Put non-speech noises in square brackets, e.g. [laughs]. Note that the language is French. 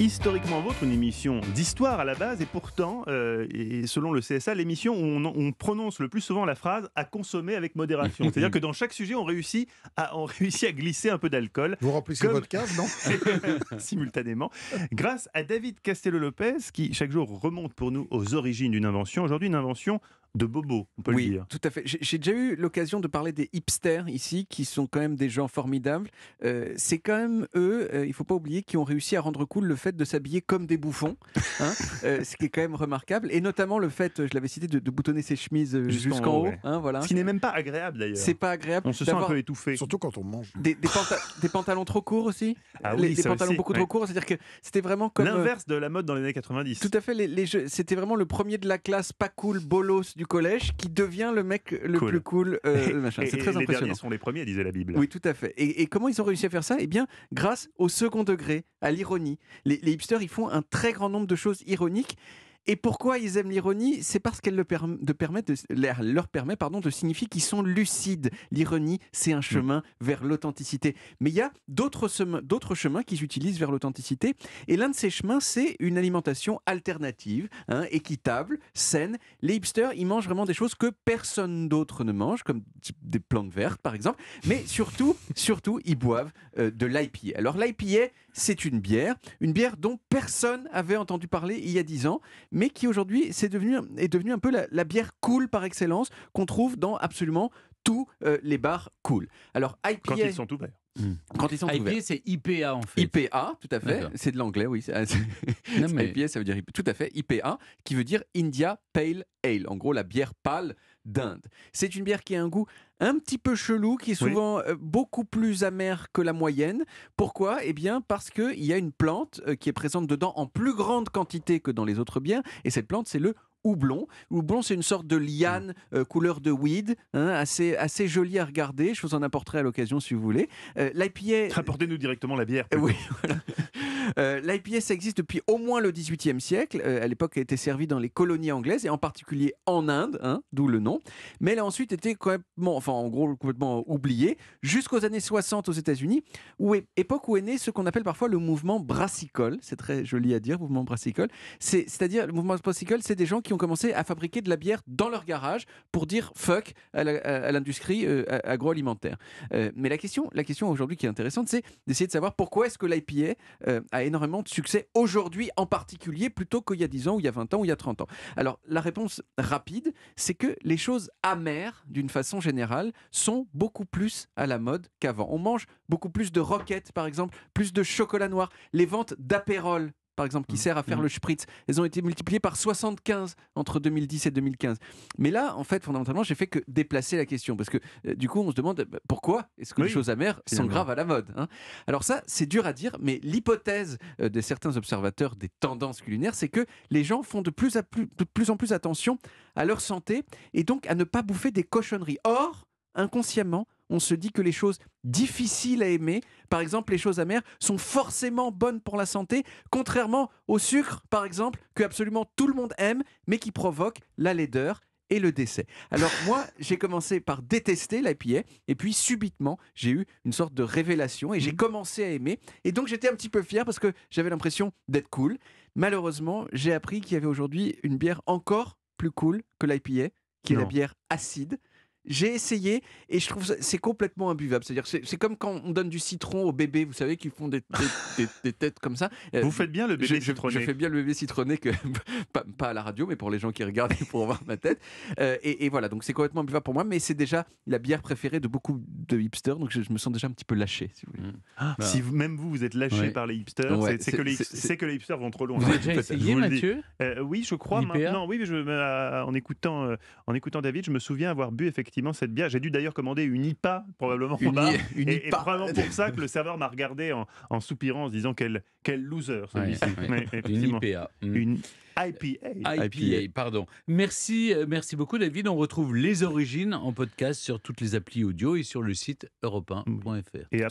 Historiquement votre une émission d'histoire à la base, et pourtant, euh, et selon le CSA, l'émission où on, prononce le plus souvent la phrase à consommer avec modération. [laughs] C'est-à-dire que dans chaque sujet, on réussit à, à glisser un peu d'alcool. Vous remplissez votre cave, non [laughs] Simultanément. Grâce à David Castello-Lopez, qui chaque jour remonte pour nous aux origines d'une invention. Aujourd'hui, une invention de bobo, on peut oui, le dire. Tout à fait. J'ai déjà eu l'occasion de parler des hipsters ici, qui sont quand même des gens formidables. Euh, c'est quand même eux, il euh, il faut pas oublier, qui ont réussi à rendre cool le fait de s'habiller comme des bouffons, hein. [laughs] euh, ce qui est quand même remarquable, et notamment le fait, je l'avais cité, de, boutonner ses chemises jusqu'en haut, hein, voilà. Ce qui n'est même pas agréable d'ailleurs. C'est pas agréable. On se sent un peu étouffé. Surtout quand on mange. Des, pantalons trop courts aussi. Ah oui, des pantalons beaucoup trop courts, c'est-à-dire que c'était vraiment comme l'inverse de la mode dans les années 90. Tout à fait. c'était vraiment le premier de la classe, pas cool, bolos du collège qui devient le mec le plus cool. Euh, [laughs] c'est très impressionnant. Les sont les premiers, disait la Bible. Oui, tout à fait. Et, comment ils ont réussi à faire ça Eh bien, grâce au second degré, à l'ironie. Les, les hipsters, ils font un très grand nombre de choses ironiques. Et pourquoi ils aiment l'ironie C'est parce qu'elle le de leur permet pardon, de signifier qu'ils sont lucides. L'ironie, c'est un mm. chemin vers l'authenticité. Mais il y a d'autres chemins, qu'ils utilisent vers l'authenticité. Et l'un de ces chemins, c'est une alimentation alternative, hein, équitable, saine. Les hipsters, ils mangent vraiment des choses que personne d'autre ne mange, comme des plantes vertes, par exemple. Mais surtout, surtout ils boivent euh, de l'IPA. Alors l'IPA, c'est une bière, une bière dont personne avait entendu parler il y a 10 ans, mais qui aujourd'hui est devenue devenu un peu la, bière cool par excellence qu'on trouve dans absolument tous euh, les bars cool. Alors IPA... Quand ils sont ouverts. Hmm. Quand ils sont IPA, c'est IPA en fait. IPA, tout à fait. C'est de l'anglais, oui. Ah, [laughs] IPA, ça veut dire tout à fait IPA, qui veut dire India Pale Ale. En gros, la bière pâle d'Inde. C'est une bière qui a un goût un petit peu chelou, qui est souvent euh, beaucoup plus amère que la moyenne. Pourquoi Eh bien parce qu'il y a une plante euh, qui est présente dedans en plus grande quantité que dans les autres bières, et cette plante c'est le houblon. Houblon, c'est une sorte de liane mm. euh, couleur de weed, hein, assez, assez jolie à regarder. Je vous en apporterai à l'occasion si vous voulez. La L'IPA. Apportez-nous directement la bière. oui, voilà. Euh, L'IPS existe depuis au moins le 18 18e siècle. Euh, à l'époque, elle était servie dans les colonies anglaises et en particulier en Inde, hein, d'où le nom. Mais elle a ensuite été complètement, enfin en gros complètement oubliée jusqu'aux années 60 aux États-Unis, où époque où est né ce qu'on appelle parfois le mouvement brassicole. C'est très joli à dire, mouvement brassicole. C'est-à-dire le mouvement brassicole, c'est des gens qui ont commencé à fabriquer de la bière dans leur garage pour dire fuck à l'industrie euh, agroalimentaire. Euh, mais la question, la question aujourd'hui qui est intéressante, c'est d'essayer de savoir pourquoi est-ce que l'IPA a énormément de succès aujourd'hui en particulier plutôt qu'il y a 10 ans ou il y a 20 ans ou il y a 30 ans Alors la réponse rapide, c'est que les choses amères d'une façon générale sont beaucoup plus à la mode qu'avant. On mange beaucoup plus de roquettes par exemple, plus de chocolat noir. Les ventes d'apérol par exemple, qui mm. sert à faire mm. le spritz. Elles ont été multipliées par 75 entre 2010 et 2015. Mais là, en fait, fondamentalement, j'ai fait que déplacer la question. Parce que euh, du coup, on se demande bah, pourquoi est-ce que les choses amères sont graves à la mode hein Alors, ça, c'est dur à dire, mais l'hypothèse euh, de certains observateurs des tendances culinaires, c'est que les gens font de plus en plus attention à leur santé et donc à ne pas bouffer des cochonneries. Or, inconsciemment, on se dit que les choses difficiles à aimer, par exemple les choses amères, sont forcément bonnes pour la santé, contrairement au sucre, par exemple, que absolument tout le monde aime, mais qui provoque la laideur et le décès. Alors moi, j'ai commencé par détester l'IPA, et puis subitement, j'ai eu une sorte de révélation, et j'ai mmh. commencé à aimer, et donc j'étais un petit peu fier parce que j'avais l'impression d'être cool. Malheureusement, j'ai appris qu'il y avait aujourd'hui une bière encore plus cool que l'IPA, qui est la bière acide. J'ai essayé et je trouve c'est complètement imbuvable. C'est-à-dire c'est comme quand on donne du citron aux bébés, vous savez, qui font des, des, [laughs] têtes comme ça. Euh, vous faites bien le bébé citronné. Je, fais bien le bébé citronné, que, [laughs] pas, à la radio, mais pour les gens qui regardent [laughs] pour voir ma tête. Euh, et, voilà, donc c'est complètement imbuvable pour moi, mais c'est déjà la bière préférée de beaucoup de hipsters, donc je, me sens déjà un petit peu lâché, si vous mm. ah, bah. même vous, vous êtes lâché par les hipsters, c'est que, les hipsters vont trop loin. essayé, Mathieu euh, Oui, je crois. Maintenant, oui, en, écoutant, en écoutant David, je me souviens avoir bu effectivement cette bière. J'ai dû d'ailleurs commander une IPA, probablement pour ça que le serveur m'a regardé en, soupirant, en se disant quel, quel loser celui-ci. une IPA. Mm. Une IPA. IPA, pardon. Merci, euh, merci beaucoup David. On retrouve les origines en podcast sur toutes les applis audio et sur le site europe1.fr.